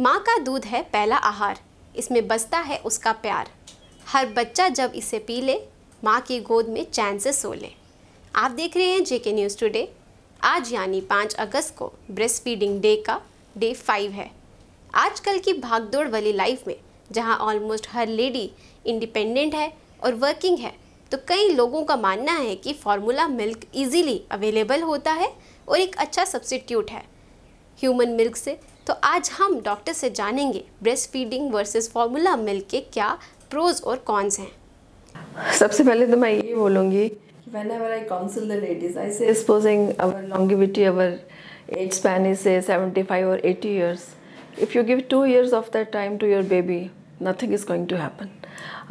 माँ का दूध है पहला आहार इसमें बसता है उसका प्यार हर बच्चा जब इसे पी ले माँ की गोद में चैन से सो ले आप देख रहे हैं जेके न्यूज़ टुडे आज यानी पाँच अगस्त को ब्रेस्ट फीडिंग डे का डे फाइव है आजकल की भागदौड़ वाली लाइफ में जहाँ ऑलमोस्ट हर लेडी इंडिपेंडेंट है और वर्किंग है तो कई लोगों का मानना है कि फार्मूला मिल्क इजीली अवेलेबल होता है और एक अच्छा सब्सिट्यूट है ह्यूमन मिल्क से तो आज हम डॉक्टर से जानेंगे breast feeding versus formula milk के क्या प्रोज और कॉन्स हैं सबसे पहले तो मैं ये बोलूँगी whenever I counsel the ladies I say supposing our longevity our age span is say seventy five और eighty years if you give two years of that time to your baby nothing is going to happen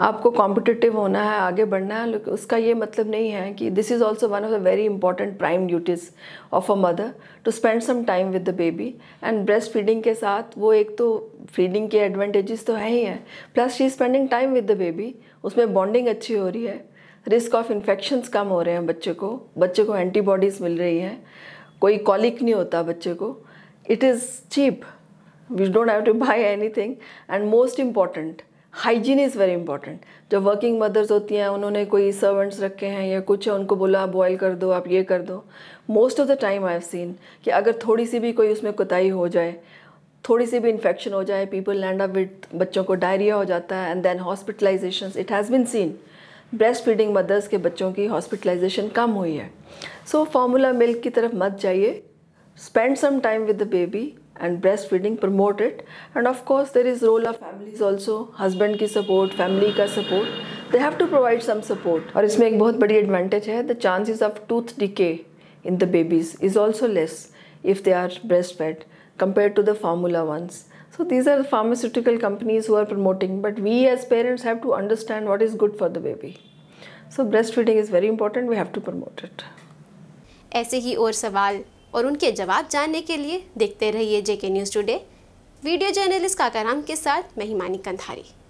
आपको competitive होना है आगे बढ़ना है उसका ये मतलब नहीं है कि this is also one of the very important prime duties of a mother to spend some time with the baby and breast feeding के साथ वो एक तो फीडिंग के एडवांटेजेस तो है ही है plus she spending time with the baby उसमें बॉन्डिंग अच्छी हो रही है रिस्क ऑफ इन्फेक्शंस कम हो रहे हैं बच्चे को बच्चे को एंटीबॉडीज़ मिल रही हैं कोई कॉलिक नहीं होता बच्चे को it is cheap we don't have to buy anything and most important hygiene is very important जब वर्किंग मदर्स होती हैं उन्होंने कोई सर्वेंट्स रखे हैं या कुछ है उनको बोला आप बॉयल कर दो आप ये कर दो most of the time I have seen कि अगर थोड़ी सी भी कोई उसमें कुताही हो जाए थोड़ी सी भी इन्फेक्शन हो जाए पीपल लैंड अप विद बच्चों को डायरिया हो जाता है and then hospitalisation it has been seen breast feeding mothers के बच्चों की हॉस्पिटलाइजेशन कम हुई है सो फार्मूला मिल्क की तरफ मत जाइए spend some time with the baby and breastfeeding promote it and of course there is role of families also husband की support family का support they have to provide some support और इसमें एक बहुत बड़ी advantage है the chances of tooth decay in the babies is also less if they are breastfed compared to the formula ones so these are the pharmaceutical companies who are promoting but we as parents have to understand what is good for the baby so breastfeeding is very important we have to promote it ऐसे ही और सवाल और उनके जवाब जानने के लिए देखते रहिए JK news today video journalist Kakaram के साथ मैं कंधारी